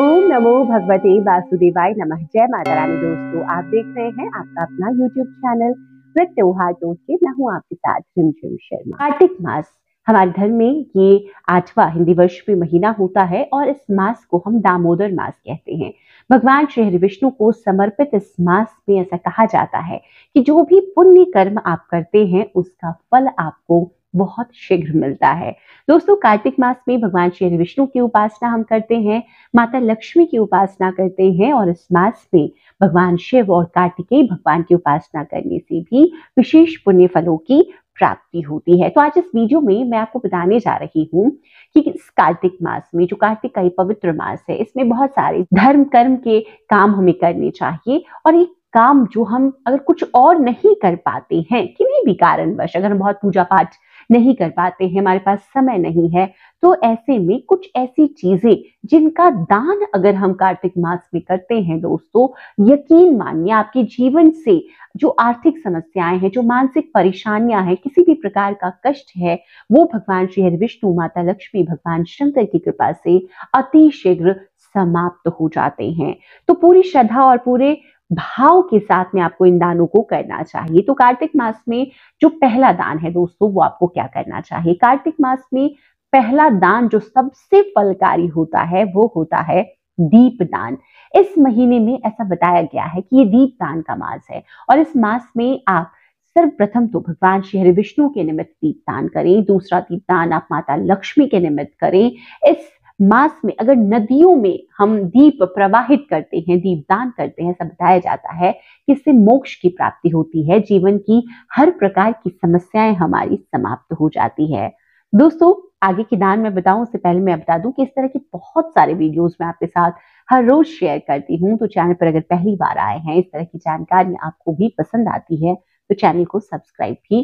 ओम नमो भगवते वासुदेवाय नमः जय माता रानी दोस्तों आप देख रहे हैं आपका अपना यूट्यूब चैनल प्रत्योहार जोड़ के मैं हूँ आपके साथ रिमझिम शर्मा कार्तिक मास हमारे धर्म में ये आठवा हिंदी वर्ष में महीना होता है और इस मास को हम दामोदर मास कहते हैं भगवान श्री हरि विष्णु को समर्पित इस मास में ऐसा कहा जाता है कि जो भी पुण्य कर्म आप करते हैं उसका फल आपको बहुत शीघ्र मिलता है दोस्तों कार्तिक मास में भगवान श्री विष्णु की उपासना हम करते हैं माता लक्ष्मी की उपासना करते हैं और इस मास में भगवान शिव और कार्तिकेय भगवान की उपासना करने से भी विशेष पुण्य फलों की प्राप्ति होती है तो आज इस वीडियो में मैं आपको बताने जा रही हूँ कि इस कार्तिक मास में जो कार्तिक का ये पवित्र मास है इसमें बहुत सारे धर्म कर्म के काम हमें करने चाहिए और एक काम जो हम अगर कुछ और नहीं कर पाते हैं किसी भी कारणवश अगर हम बहुत पूजा पाठ नहीं कर पाते हैं हमारे पास समय नहीं है तो ऐसे में कुछ ऐसी चीजें जिनका दान अगर हम कार्तिक मास में करते हैं दोस्तों यकीन मानिए आपके जीवन से जो आर्थिक समस्याएं हैं जो मानसिक परेशानियां हैं किसी भी प्रकार का कष्ट है वो भगवान श्री हरि विष्णु माता लक्ष्मी भगवान शंकर की कृपा से अतिशीघ्र समाप्त हो जाते हैं तो पूरी श्रद्धा और पूरे भाव के साथ में आपको इन दानों को करना चाहिए तो कार्तिक मास में जो पहला दान है दोस्तों वो आपको क्या करना चाहिए कार्तिक मास में पहला दान जो सबसे फलकारी होता है वो होता है दीप दान इस महीने में ऐसा बताया गया है कि ये दीप दान का मास है और इस मास में आप सर्वप्रथम तो भगवान श्री हरि विष्णु के निमित्त दीपदान करें दूसरा दीपदान आप माता लक्ष्मी के निमित्त करें इस मास में अगर नदियों में हम दीप प्रवाहित करते हैं दीप दान करते हैं सब बताया जाता है कि इससे मोक्ष की प्राप्ति होती है जीवन की हर प्रकार की समस्याएं हमारी समाप्त हो जाती है दोस्तों आगे की दान में बताऊं उससे पहले मैं बता दूं कि इस तरह के बहुत सारे वीडियोस मैं आपके साथ हर रोज शेयर करती हूं तो चैनल पर अगर पहली बार आए हैं इस तरह की जानकारी आपको भी पसंद आती है तो चैनल को सब्सक्राइब भी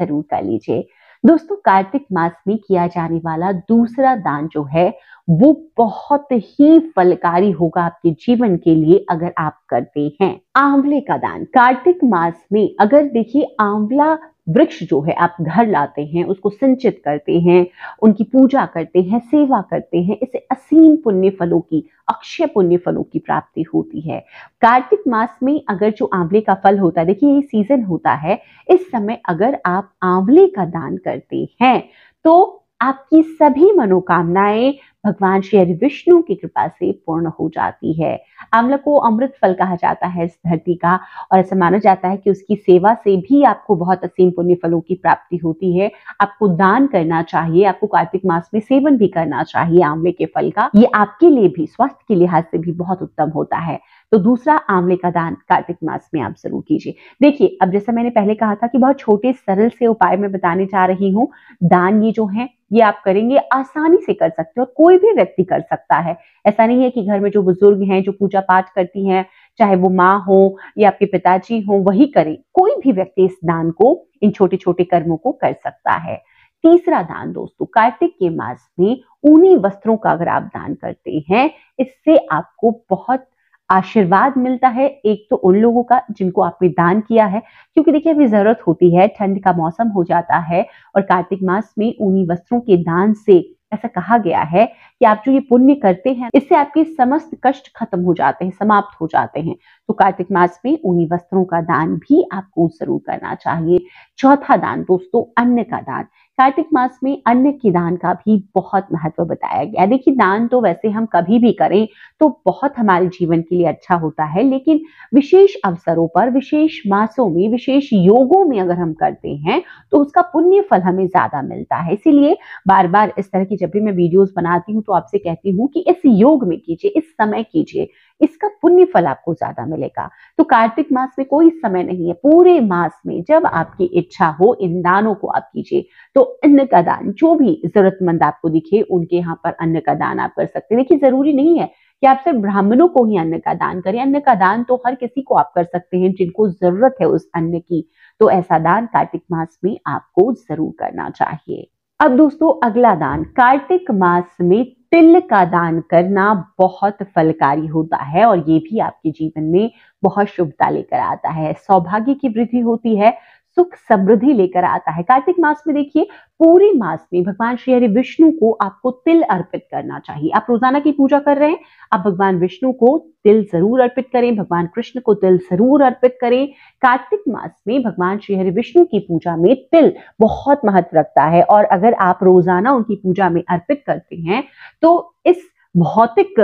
जरूर कर लीजिए दोस्तों कार्तिक मास में किया जाने वाला दूसरा दान जो है वो बहुत ही फलकारी होगा आपके जीवन के लिए अगर आप करते हैं आंवले का दान कार्तिक मास में अगर देखिए आंवला वृक्ष जो है आप घर लाते हैं उसको संचित करते हैं उनकी पूजा करते हैं सेवा करते हैं इसे असीम पुण्य फलों की अक्षय पुण्य फलों की प्राप्ति होती है कार्तिक मास में अगर जो आंवले का फल होता है देखिए ये सीजन होता है इस समय अगर आप आंवले का दान करते हैं तो आपकी सभी मनोकामनाएं भगवान श्री विष्णु की कृपा से पूर्ण हो जाती है आंवला को अमृत फल कहा जाता है इस धरती का और ऐसा माना जाता है कि उसकी सेवा से भी आपको बहुत असीम पुण्य फलों की प्राप्ति होती है आपको दान करना चाहिए आपको कार्तिक मास में सेवन भी करना चाहिए आंवले के फल का ये आपके लिए भी स्वास्थ्य के लिहाज से भी बहुत उत्तम होता है तो दूसरा आंवले का दान कार्तिक मास में आप जरूर कीजिए देखिए अब जैसा मैंने पहले कहा था कि बहुत छोटे सरल से उपाय मैं बताने जा रही हूँ दान ये जो है ये आप करेंगे आसानी से कर सकते हो और कोई भी व्यक्ति कर सकता है ऐसा नहीं है कि घर में जो बुजुर्ग हैं जो पूजा पाठ करती हैं चाहे वो माँ हो या आपके पिताजी हो वही करें कोई भी व्यक्ति इस दान को इन छोटे छोटे कर्मों को कर सकता है तीसरा दान दोस्तों कार्तिक के मास में ऊनी वस्त्रों का अगर आप दान करते हैं इससे आपको बहुत आशीर्वाद मिलता है एक तो उन लोगों का जिनको आपने दान किया है क्योंकि देखिए अभी जरूरत होती है ठंड का मौसम हो जाता है और कार्तिक मास में ऊनी वस्त्रों के दान से ऐसा कहा गया है कि आप जो ये पुण्य करते हैं इससे आपके समस्त कष्ट खत्म हो जाते हैं समाप्त हो जाते हैं तो कार्तिक मास में उन्हीं वस्त्रों का दान भी आपको जरूर करना चाहिए चौथा दान दोस्तों अन्न का दान कार्तिक मास में अन्न के दान का भी बहुत महत्व बताया गया देखिए दान तो वैसे हम कभी भी करें तो बहुत हमारे जीवन के लिए अच्छा होता है लेकिन विशेष अवसरों पर विशेष मासों में विशेष योगों में अगर हम करते हैं तो उसका पुण्य फल हमें ज्यादा मिलता है इसीलिए बार बार इस तरह की जब भी मैं वीडियोस बनाती हूँ तो आपसे कहती हूँ कि इस योग में कीजिए इस समय कीजिए इसका पुण्य फल आपको ज्यादा मिलेगा तो कार्तिक मास में कोई समय नहीं है पूरे मास में जब आपकी इच्छा हो इन दानों को आप कीजिए तो अन्न का दान जो भी जरूरतमंद आपको दिखे उनके यहाँ पर अन्न का दान आप कर सकते हैं देखिए जरूरी नहीं है कि आप सिर्फ ब्राह्मणों को ही अन्न का दान करें अन्न का दान तो हर किसी को आप कर सकते हैं जिनको जरूरत है उस अन्न की तो ऐसा दान कार्तिक मास में आपको जरूर करना चाहिए अब दोस्तों अगला दान कार्तिक मास में तिल का दान करना बहुत फलकारी होता है और ये भी आपके जीवन में बहुत शुभता लेकर आता है सौभाग्य की वृद्धि होती है सुख समृद्धि लेकर आता है कार्तिक मास में देखिए पूरे मास में भगवान श्री हरि विष्णु को आपको तिल अर्पित करना चाहिए आप रोजाना की पूजा कर रहे हैं आप भगवान विष्णु को तिल जरूर अर्पित करें भगवान कृष्ण को तिल जरूर अर्पित करें कार्तिक मास में भगवान श्री हरि विष्णु की पूजा में तिल बहुत महत्व रखता है और अगर आप रोजाना उनकी पूजा में अर्पित करते हैं तो इस भौतिक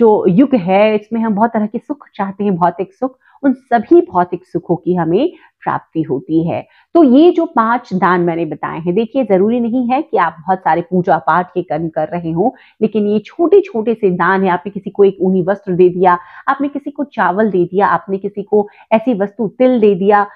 जो युग है इसमें हम बहुत तरह के सुख चाहते हैं भौतिक सुख उन सभी भौतिक सुखों की हमें प्राप्ति होती है तो ये जो पांच दान मैंने बताए हैं देखिए जरूरी नहीं है कि आप बहुत सारे पूजा पाठ के कर्म कर रहे हो लेकिन ये छोटे छोटे से दान है आपने किसी को एक ऊनी वस्त्र दे दिया आपने किसी को चावल दे दिया आपने किसी को ऐसी वस्तु तिल दे दिया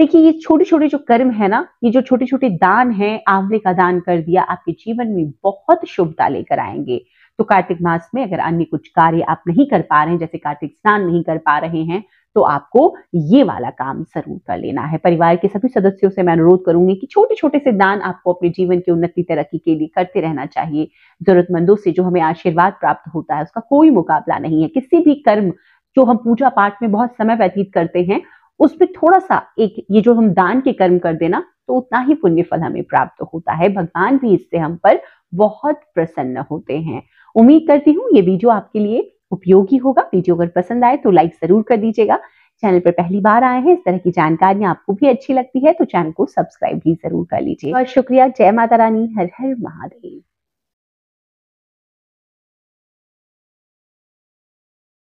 देखिए ये छोटे छोटे जो कर्म है ना ये जो छोटे छोटे दान है आंवले का दान कर दिया आपके जीवन में बहुत शुभता लेकर आएंगे तो कार्तिक मास में अगर अन्य कुछ कार्य आप नहीं कर पा रहे हैं जैसे कार्तिक स्नान नहीं कर पा रहे हैं तो आपको ये वाला काम जरूर कर लेना है परिवार के सभी सदस्यों से मैं अनुरोध करूंगी कि छोटे छोटे से दान आपको अपने जीवन की उन्नति तरक्की के लिए करते रहना चाहिए जरूरतमंदों से जो हमें आशीर्वाद प्राप्त होता है उसका कोई मुकाबला नहीं है किसी भी कर्म जो हम पूजा पाठ में बहुत समय व्यतीत करते हैं उसमें थोड़ा सा एक ये जो हम दान के कर्म कर देना तो उतना ही पुण्य फल हमें प्राप्त होता है भगवान भी इससे हम पर बहुत प्रसन्न होते हैं उम्मीद करती हूँ ये वीडियो आपके लिए उपयोगी होगा वीडियो अगर पसंद आए तो लाइक जरूर कर दीजिएगा चैनल पर पहली बार आए हैं इस तरह की जानकारियां आपको भी अच्छी लगती है तो चैनल को सब्सक्राइब भी जरूर कर लीजिए और शुक्रिया जय माता रानी हर हर महादेव